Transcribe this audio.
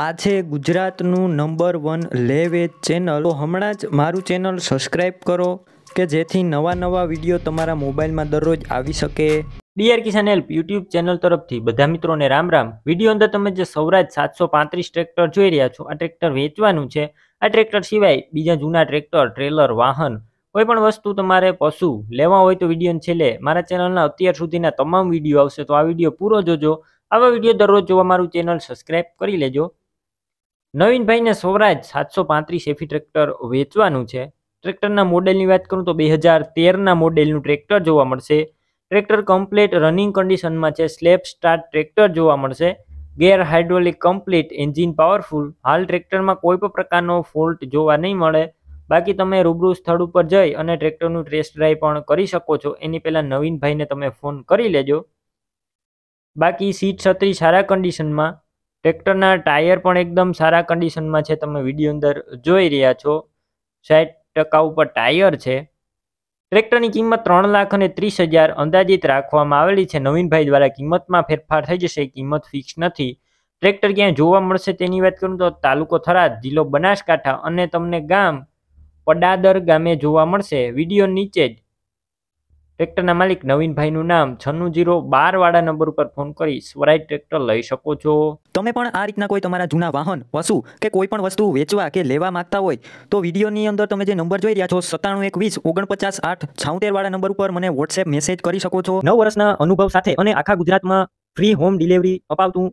આ છે ગુજરાતનું નંબર વન લેવેજ ચેનલ તો હમણાં જ મારું ચેનલ સબસ્ક્રાઈબ કરો કે જેથી નવા નવા વિડીયો તમારા મોબાઈલમાં દરરોજ આવી શકે DR Kisan help YouTube channel તરફથી બધા મિત્રોને રામ રામ વિડીયો અંદર તમે જે સૌરાજ સાતસો પાંત્રીસ ટ્રેક્ટર જોઈ રહ્યા છો આ ટ્રેક્ટર વેચવાનું છે આ ટ્રેક્ટર સિવાય બીજા જૂના ટ્રેક્ટર ટ્રેલર વાહન કોઈ પણ વસ્તુ તમારે પશુ લેવા હોય તો વિડીયો છેલ્લે મારા ચેનલના અત્યાર સુધીના તમામ વિડીયો આવશે તો આ વિડીયો પૂરો જોજો આવા વિડીયો દરરોજ જોવા મારું ચેનલ સબસ્ક્રાઈબ કરી લેજો નવીનભાઈને સ્વરાજ સાતસો પાંત્રીસ એફી ટ્રેક્ટર વેચવાનું છે ટ્રેક્ટરના મોડેલની વાત કરું તો બે હજાર તેરના મોડેલનું ટ્રેક્ટર જોવા મળશે ટ્રેક્ટર કમ્પ્લીટ રનિંગ કન્ડિશનમાં છે સ્લેપ સ્ટાર્ટ ટ્રેક્ટર જોવા મળશે gear hydraulic complete engine powerful હાલ ટ્રેક્ટરમાં કોઈ પણ પ્રકારનો ફોલ્ટ જોવા નહીં મળે બાકી તમે રૂબરૂ સ્થળ ઉપર જઈ અને ટ્રેક્ટરનું ટેસ્ટ ડ્રાઈવ પણ કરી શકો છો એની પહેલાં નવીનભાઈને તમે ફોન કરી લેજો બાકી સીટ છત્રી સારા કન્ડિશનમાં ટ્રેક્ટરના ટાયર પણ એકદમ સારા કન્ડિશનમાં છે તમે વિડીયો અંદર જોઈ રહ્યા છો સાઠ ટકા ઉપર ટાયર છે ટ્રેક્ટરની કિંમત ત્રણ લાખ અને ત્રીસ હજાર અંદાજિત રાખવામાં આવેલી છે નવીનભાઈ દ્વારા કિંમતમાં ફેરફાર થઈ જશે કિંમત ફિક્સ નથી ટ્રેક્ટર ક્યાં જોવા મળશે તેની વાત કરું તો તાલુકો થરાદ જિલ્લો બનાસકાંઠા અને તમને ગામ પડાદર ગામે જોવા મળશે વિડીયો નીચે જ ટ્રેક્ટરના માલિક નવીનભાઈનું નામ છન્નું જીરો વાળા નંબર ઉપર ફોન કરી સ્વરાજ ટ્રેક્ટર લઈ શકો છો તમે પણ આ રીતના કોઈ તમારા જૂના વાહન પશુ કે કોઈ પણ વસ્તુ વેચવા કે લેવા માંગતા હોય તો વિડીયોની અંદર તમે જે નંબર જોઈ રહ્યા છો સત્તાણું એકવીસ ઓગણપચાસ આઠ છાઉતેર વાળા નંબર ઉપર મને વોટ્સએપ મેસેજ કરી શકો છો નવ વર્ષના અનુભવ સાથે અને આખા ગુજરાતમાં ફ્રી હોમ ડિલિવરી અપાવતું